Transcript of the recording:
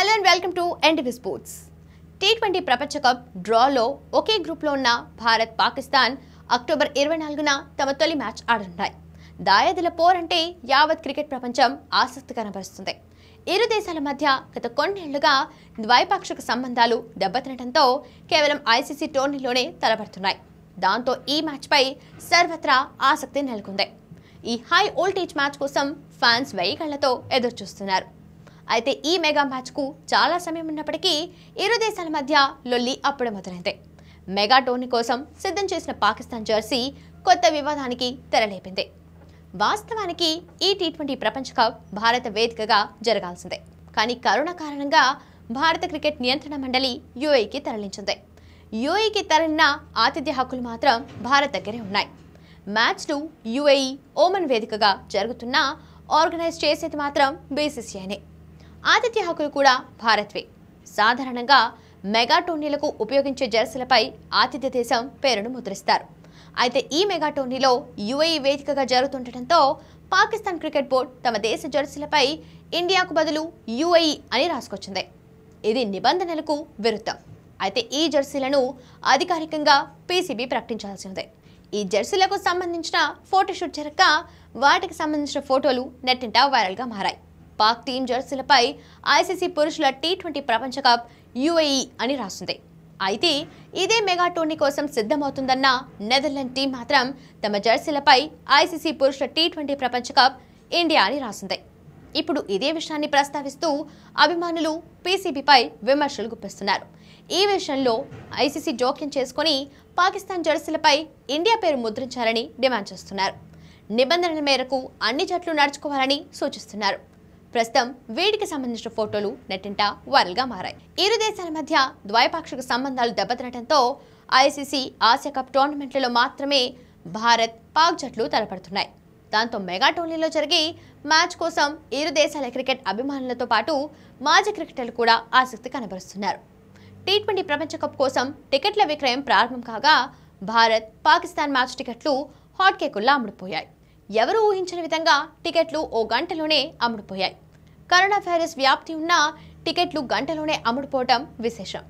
hello and welcome to NTV sports T twenty ప్రపంచ cup డ్రాలో ఒకే గ్రూప్లో ఉన్న భారత్ పాకిస్తాన్ అక్టోబర్ ఇరవై నాలుగున తమ తొలి మ్యాచ్ ఆడనున్నాయి దాయాదుల అంటే యావత్ క్రికెట్ ప్రపంచం ఆసక్తి కనబరుస్తుంది ఇరు దేశాల మధ్య గత కొన్నేళ్లుగా ద్వైపాక్షిక సంబంధాలు దెబ్బతినడంతో కేవలం ఐసీసీ టోర్నీలోనే తలబడుతున్నాయి దాంతో ఈ మ్యాచ్పై సర్వత్రా ఆసక్తి నెలకొంది ఈ హై ఓల్టేజ్ మ్యాచ్ కోసం ఫ్యాన్స్ వెయ్యి కళ్లతో ఎదురుచూస్తున్నారు అయితే ఈ మెగా మ్యాచ్కు చాలా సమయం ఉన్నప్పటికీ ఇరు దేశాల మధ్య లొల్లి అప్పుడే మొదలైంది మెగా టోర్నీ కోసం సిద్ధం చేసిన పాకిస్తాన్ జెర్సీ కొత్త వివాదానికి తెరలేపింది వాస్తవానికి ఈ టీ ట్వంటీ ప్రపంచ కప్ భారత వేదికగా జరగాల్సిందే కానీ కరోనా కారణంగా భారత క్రికెట్ నియంత్రణ మండలి యూఏఈకి తరలించింది యూఏఈకి తరలిన ఆతిథ్య హక్కులు మాత్రం భారత్ దగ్గరే ఉన్నాయి మ్యాచ్లు యూఏఈ ఓమన్ వేదికగా జరుగుతున్నా ఆర్గనైజ్ చేసేది మాత్రం బీసీసీఐనే ఆతిథ్య హక్కులు కూడా భారత్వే సాధారణంగా మెగా టోర్నీలకు ఉపయోగించే జెర్సీలపై ఆతిథ్య దేశం పేరును ముద్రిస్తారు అయితే ఈ మెగా టోర్నీలో యుఏఈ వేదికగా జరుగుతుండటంతో పాకిస్తాన్ క్రికెట్ బోర్డు తమ దేశ జెర్సీలపై ఇండియాకు బదులు యుఏఈ అని రాసుకొచ్చింది ఇది నిబంధనలకు విరుద్ధం అయితే ఈ జెర్సీలను అధికారికంగా పీసీబీ ప్రకటించాల్సి ఉంది ఈ జెర్సీలకు సంబంధించిన ఫోటోషూట్ జరగక వాటికి సంబంధించిన ఫోటోలు నెట్టింటా వైరల్గా మారాయి పాక్ టీం జర్సీలపై ఐసీసీ పురుషుల టీ ట్వంటీ ప్రపంచ కప్ యుఏఈ అని రాసింది అయితే ఇదే మెగా టోర్నీ కోసం సిద్ధమవుతుందన్న నెదర్లాండ్ టీం మాత్రం తమ జర్సీలపై ఐసీసీ పురుషుల టీ ట్వంటీ ప్రపంచ కప్ ఇండియా అని రాసింది ఇప్పుడు ఇదే విషయాన్ని ప్రస్తావిస్తూ అభిమానులు పీసీబీపై విమర్శలు గుప్పిస్తున్నారు ఈ విషయంలో ఐసీసీ జోక్యం చేసుకుని పాకిస్తాన్ జర్సీలపై ఇండియా పేరు ముద్రించాలని డిమాండ్ చేస్తున్నారు నిబంధనల మేరకు అన్ని జట్లు నడుచుకోవాలని సూచిస్తున్నారు ప్రస్తుతం వీటికి సంబంధించిన ఫోటోలు నెట్టింట గా మారాయి ఇరు దేశాల మధ్య ద్వైపాక్షిక సంబంధాలు దెబ్బతినటంతో ఐసీసీ ఆసియా కప్ టోర్నమెంట్లలో మాత్రమే భారత్ పాక్ జట్లు తలపడుతున్నాయి దాంతో మెగా టోర్నీలో జరిగే మ్యాచ్ కోసం ఇరు దేశాల క్రికెట్ అభిమానులతో పాటు మాజీ క్రికెటర్లు కూడా ఆసక్తి కనబరుస్తున్నారు టీ ట్వంటీ ప్రపంచ కప్ కోసం టికెట్ల విక్రయం ప్రారంభం కాగా భారత్ పాకిస్తాన్ మ్యాచ్ టికెట్లు హాట్ కేకుల్లో అమ్ముడుపోయాయి ఎవరు ఊహించిన విధంగా టికెట్లు ఓ గంటలోనే అమ్ముడుపోయాయి కరోనా వైరస్ వ్యాప్తి ఉన్నా టికెట్లు గంటలోనే అమ్ముడుపోవడం విశేషం